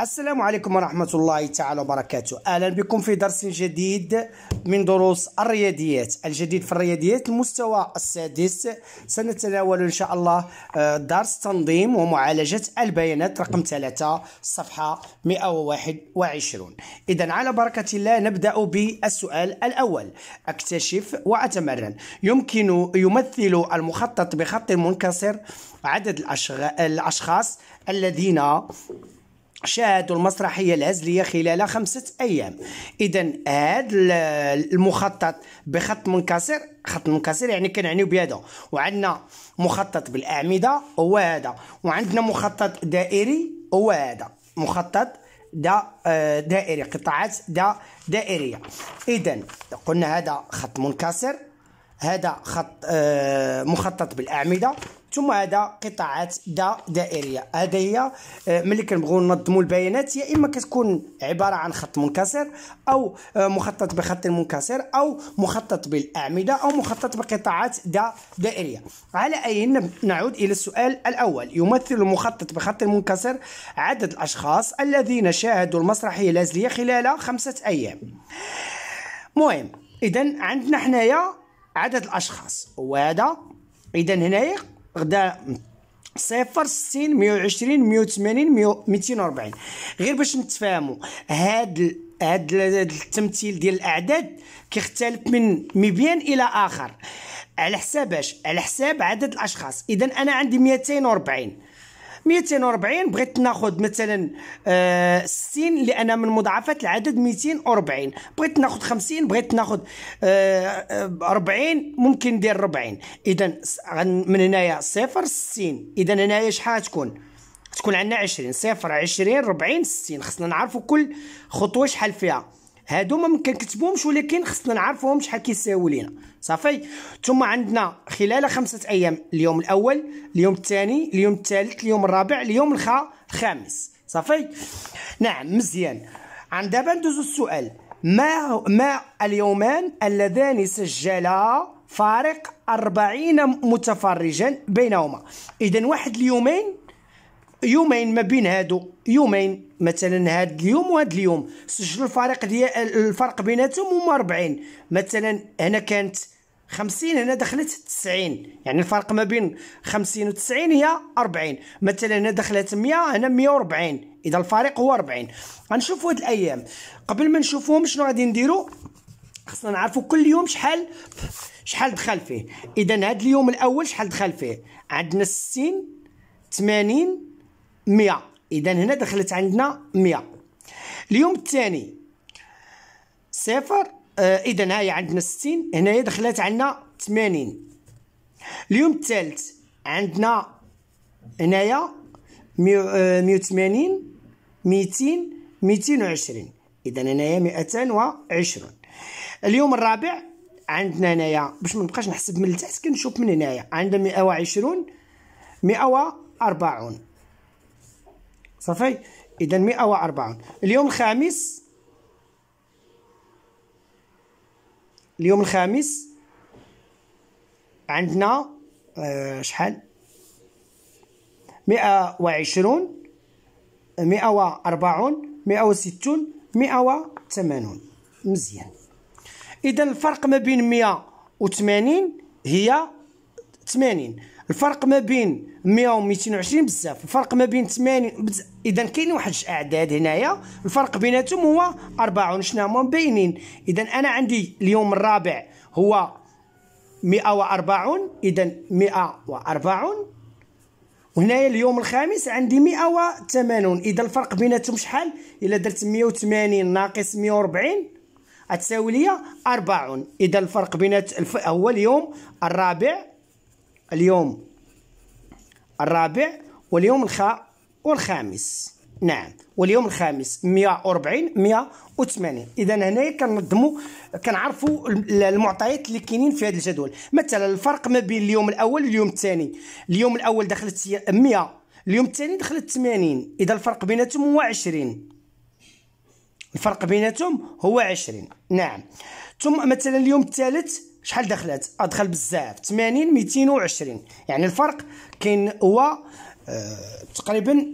السلام عليكم ورحمة الله تعالى وبركاته أهلا بكم في درس جديد من دروس الرياضيات الجديد في الرياضيات المستوى السادس سنتناول إن شاء الله آه، درس تنظيم ومعالجة البيانات رقم 3 صفحة 121 إذا على بركة الله نبدأ بالسؤال الأول أكتشف وأتمرن يمكن يمثل المخطط بخط منكسر عدد الأشخاص الذين شاهدوا المسرحية العزلية خلال خمسة أيام إذا هذا المخطط بخط منكسر خط منكسر يعني كنعنيو بهذا وعندنا مخطط بالأعمدة هو هذا وعندنا مخطط دائري هو هذا مخطط دا آه، دائري قطاعات دا دائرية إذا قلنا هذا خط منكسر هذا خط آه، مخطط بالأعمدة ثم هذا قطاعات دا دائريه هذا آه، هي ملي كنبغيو ننظموا البيانات يا اما كتكون عباره عن خط منكسر او آه، مخطط بخط منكسر او مخطط بالاعمده او مخطط بقطاعات دا دائريه على اي نعود الى السؤال الاول يمثل المخطط بخط منكسر عدد الاشخاص الذين شاهدوا المسرحيه الازليه خلال خمسه ايام مهم اذا عندنا حنايا عدد الاشخاص وهذا اذا هنايا غدا صفر ستين مية وعشرين مية وثمانين ميتين وربعين غير باش نتفاهمو هاد هاد التمثيل ديال الاعداد كيختلف من مبيان الى اخر على حساب اش على حساب عدد الاشخاص اذا انا عندي ميتين وربعين 240 بغيت ناخذ مثلا آه 60 لان من مضاعفات العدد 240 بغيت ناخذ 50 بغيت ناخذ آه 40 ممكن ندير 40 اذا من هنايا 0 60 اذا هنايا شحال تكون تكون عندنا 20 0 20 40 60 خصنا نعرفوا كل خطوه شحال فيها هادو ما كنكتبوهمش ولكن خصنا نعرفوهم شحال كيساويو لينا صافي ثم عندنا خلال خمسه ايام اليوم الاول اليوم الثاني اليوم الثالث اليوم الرابع اليوم الخامس صافي نعم مزيان عند دابا ندوزو السؤال ما ما اليومان اللذان سجلا فارق 40 متفرجا بينهما اذا واحد اليومين يومين ما بين هادو يومين مثلا هاد اليوم وهاد اليوم سجل الفريق ديال الفرق بيناتهم هما 40 مثلا هنا كانت 50 هنا دخلت 90 يعني الفرق ما بين 50 و 90 هي 40 مثلا هنا دخلت 100 هنا 140 اذا الفريق هو 40 غنشوفوا هاد الايام قبل ما نشوفوهم شنو غادي نديرو خصنا نعرفوا كل يوم شحال شحال دخل فيه اذا هاد اليوم الاول شحال دخل فيه عندنا 60 80 100 اذا هنا دخلت عندنا 100 اليوم الثاني صفر آه اذا هاي عندنا 60 هنايا دخلت عندنا 80 اليوم الثالث عندنا هنايا 180 200 220 اذا هنايا 220 اليوم الرابع عندنا هنايا باش ما نبقاش نحسب من التحت كنشوف من هنايا عندنا 120 140 صافي اذا 140 اليوم الخامس اليوم الخامس عندنا آه، شحال 120 140 160 180 مزيان اذا الفرق ما بين 180 هي 80 الفرق ما بين 100 و 220 بزاف الفرق ما بين 80 اذا كاين واحد الاعداد هنايا الفرق بيناتهم هو 40 شنو هما مبينين اذا انا عندي اليوم الرابع هو 140 اذا 140 وهنايا اليوم الخامس عندي 180 اذا الفرق بيناتهم شحال الا درت 180 ناقص 140 غتساوي ليا 40 اذا الفرق بينات الف... هو اليوم الرابع اليوم الرابع واليوم الخاء والخامس نعم واليوم الخامس 140 180 اذا هنايا كنظموا كنعرفوا المعطيات اللي كاينين في هذا الجدول مثلا الفرق ما بين اليوم الاول واليوم الثاني اليوم الاول دخلت 100 اليوم الثاني دخلت 80 اذا الفرق بيناتهم هو 20 الفرق بيناتهم هو 20 نعم ثم مثلا اليوم الثالث شحال دخلت ادخل آه، بزاف 80 220 يعني الفرق كاين هو أه تقريبا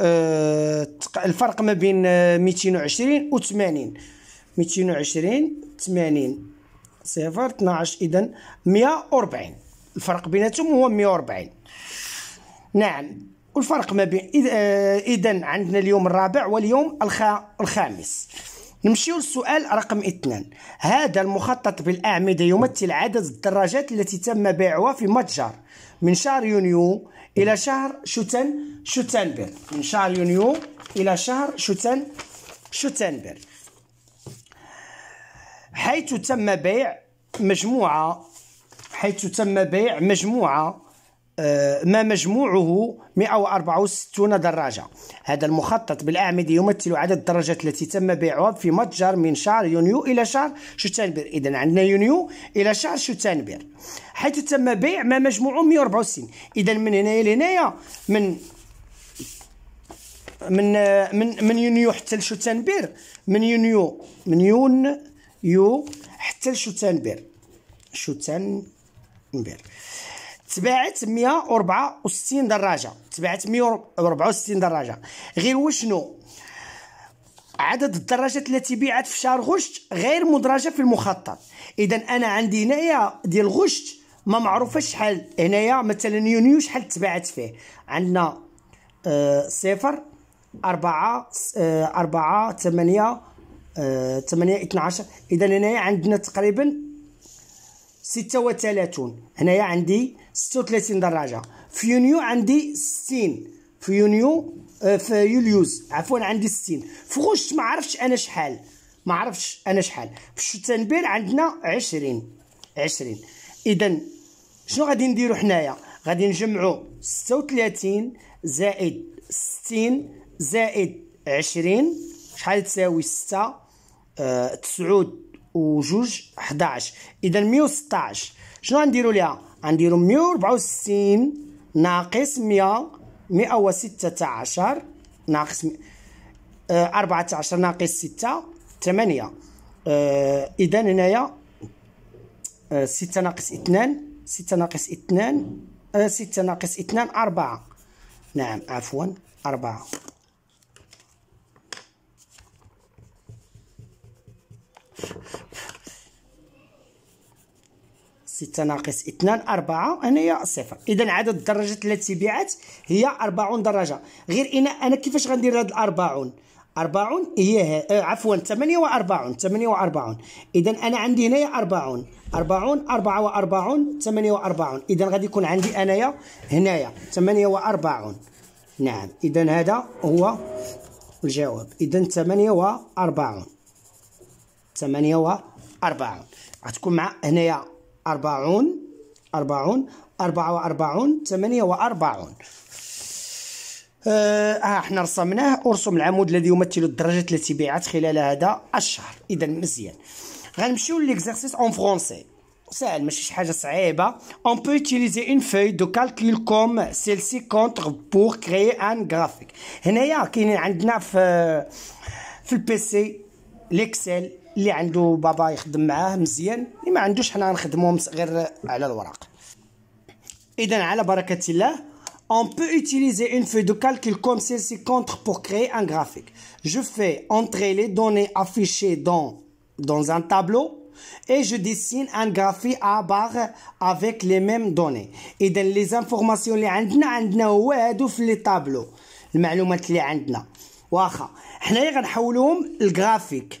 أه الفرق ما بين 220 آه، و 80 220 80 صفر 12 اذا 140 الفرق بيناتهم هو 140 نعم والفرق ما بين اذا آه، عندنا اليوم الرابع واليوم الخامس نمشيو للسؤال رقم اثنان هذا المخطط بالأعمدة يمثل عدد الدراجات التي تم بيعها في متجر من شهر يونيو إلى شهر شتن شتنبر من شهر يونيو إلى شهر شتن شتنبر حيث تم بيع مجموعة حيث تم بيع مجموعة آه، ما مجموعه 164 دراجة هذا المخطط بالأعمدة يمثل عدد الدراجات التي تم بيعها في متجر من شهر يونيو إلى شهر شتنبر إذن عندنا يونيو إلى شهر شتنبر حيث تم بيع ما مجموعه 164 إذن من إلى لهنايا من من آه، من من يونيو حتى لشتنبر من يونيو من يون يو حتى لشتنبر شتنبر تباعت 164 دراجه تباعت 164 دراجه غير وشنو عدد الدراجات التي بيعت في شهر غشت غير مدرجه في المخطط اذا انا عندي هنايا ديال غشت ما معروفه شحال هنايا مثلا يونيو شحال تباعت فيه عندنا آه، صفر أربعة آه، أربعة ثمانية آه، ثمانية عشر إذا هنايا عندنا تقريبا 36 هنايا عندي 36 درجه في يونيو عندي 60 في يونيو آه، في يوليوز عفوا عندي 60 في غشت ما عرفتش انا شحال ما عرفتش انا شحال في شتنبير عندنا 20 20 اذا شنو غادي نديرو حنايا غادي نجمعو 36 زائد 60 زائد 20 شحال تساوي 6 9 آه، وجوج 11 اذا 116 شنو غنديروا ليها غنديروا 164 ناقص 100 116 ناقص 14 آه، ناقص 6 8 اذا هنايا 6 آه، ناقص 2 6 ناقص 2 6 آه، ناقص 2 4 نعم عفوا 4 6 ناقص 2 4 هنايا صفر اذا عدد الدرجات التي بيعت هي 40 درجه غير انا انا كيفاش غندير هاد ال 40 40 هي آه، عفوا 48 48 اذا انا عندي هنايا 40 40 44 48 اذا غادي يكون عندي انايا هنايا 48 نعم اذا هذا هو الجواب اذا 48 48 غتكون مع هنايا أربعون أربعون أربعة وأربعون ثمانية وأربعون آه احنا رسمناه ارسم العمود الذي يمثل الدرجة التي بيعت خلال هذا الشهر اذا مزيان غنمشيو ليكزارسيس اون فرونسي ساهل ماشي شي حاجه صعيبه اون بو يوتيليزي اون فوي دو كالكول كوم سيلسي كونتر بور كريي ان غرافيك هنايا كاينين عندنا في آه، في البيسي ليكسل اللي عنده بابا يخدم معاه مزيان اللي ما عندوش حنا نخدمو غير على الورق اذا على بركه الله on peut utiliser une feuille de calcul comme celle-ci contre pour créer un graphique. Je fais entrer les données affichées dans, dans un tableau et je dessine un graphique à barre avec les mêmes données. Et dans les informations les عندنا عندنا هو هادو في لي تابلو المعلومات اللي عندنا واخا حنايا غنحولوهم لجرافيك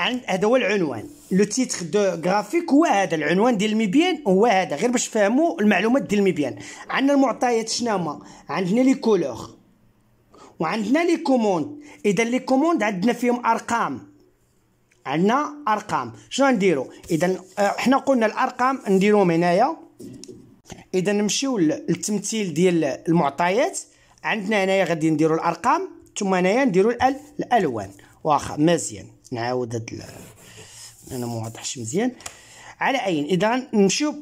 عند هذا هو العنوان لو تيتر دو غرافيك هو هذا العنوان ديال الميبيان هو هذا غير باش تفهموا المعلومات ديال الميبيان عندنا المعطيات شنو هما عندنا لي كولور وعندنا لي كوموند اذا لي كوموند عندنا فيهم ارقام عندنا ارقام شنو نديرو اذا آه، حنا قلنا الارقام نديروهم هنايا اذا نمشيو للتمثيل ديال المعطيات عندنا هنايا غادي نديرو الارقام ثم هنايا نديرو الالوان واخا مزيان نعاود هاد انا ما واضحش مزيان على اين اذا نمشيو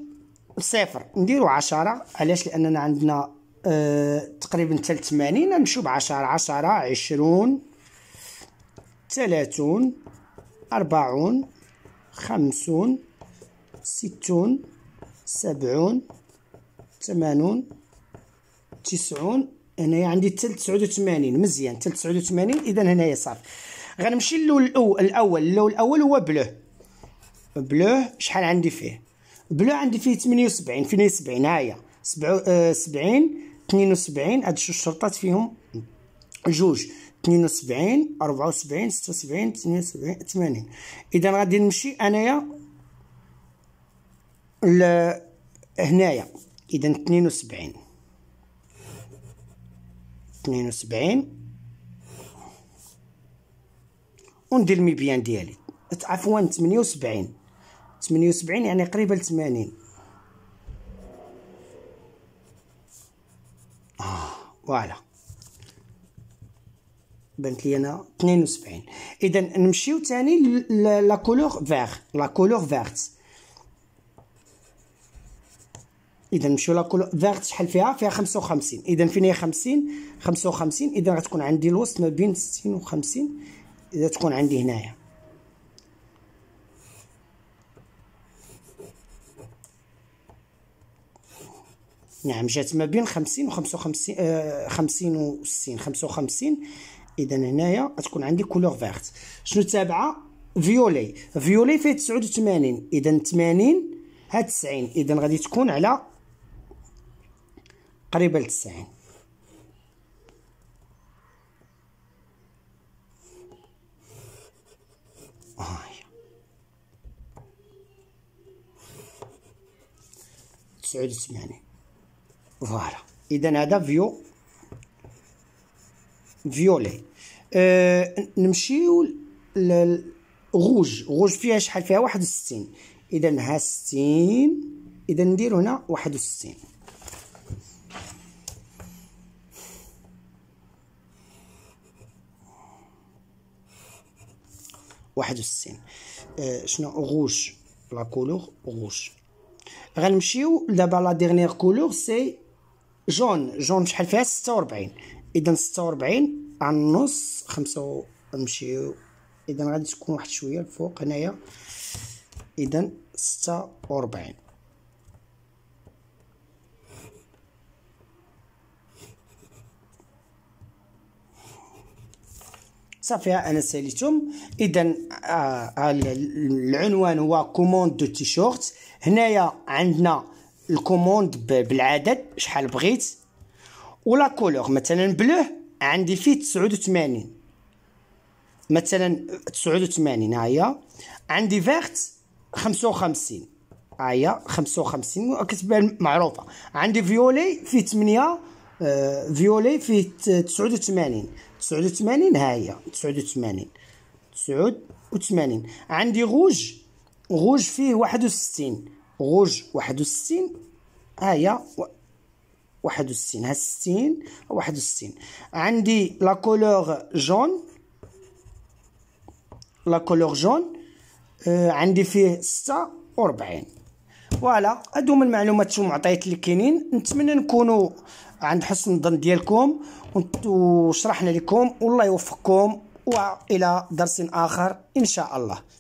صفر نديرو عشرة علاش لاننا عندنا أه تقريبا 83 نمشيو بعشرة عشرة عشرون ثلاثون أربعون خمسون ستون سبعون ثمانون تسعون هنايا عندي تلت تسعود وثمانين مزيان تلت تسعود وثمانين إذا هنايا صافي غنمشي للون الاول اللون الاول هو بلو بلو شحال عندي فيه بلو عندي فيه 78 70 ها هي 70 72 آه، هاد جوج شرطات فيهم جوج 72 74 76 72 80 اذا غادي نمشي انايا هنايا اذا 72 72 وندير الميبيان ديالي عفوا 78 78 يعني قريبه ل 80 اه فوالا بانت لي انا 72 اذا نمشيو ثاني لا كولور فيغ لا كولور فيرت اذا نمشيو لا كولور فيرت شحال فيها فيها 55 اذا فين هي 50 55 اذا غتكون عندي الوسط ما بين 60 و 50 اذا تكون عندي هنايا نعم جات ما بين خمسين و وخمسين 50 آه، و 60 خمسة وخمسين اذا هنايا تكون عندي كولور فيرت شنو تابعه فيولي فيولي فيه تسعود اذا 80 ها تسعين اذا غادي تكون على قريبه لتسعين Ay. تسعود سمعني فوالا اذا هذا فيو فيولي أه نمشيو غوج غوج فيها شحال فيها واحد وستين اذا ها ستين اذا ندير هنا واحد وستين 61 آه، شنو غوج لا كولور روج غنمشيو دابا لا ديرنيير كولور سي جون جون شحال فيها 46 اذا 46 على النص 5 نمشيو اذا غادي تكون واحد شويه الفوق هنايا اذا 46 صافي انا ساليتهم اذا آه، آه، العنوان هو كوموند دو تيشورت هنايا عندنا الكوموند بالعدد شحال بغيت ولا كولور مثلا بلو عندي فيه 89 مثلا 89 ها هي عندي فيرت 55 ها هي 55 كتبان معروفه عندي فيولي فيه 8 فيولي آه، فيه 89 تسعود وثمانين ها هي تسعود وثمانين تسعود وثمانين عندي غوج غوج فيه واحد وستين غوج واحد وستين ها هي واحد وستين ها ستين واحد وستين عندي لاكولوغ جون لاكولوغ جون آه، عندي فيه ستة وربعين فوالا هادو هما المعلومات المعطيات اللي كاينين نتمنى نكونوا عند حسن الظن ديالكم وشرحنا لكم والله يوفقكم والى درس اخر ان شاء الله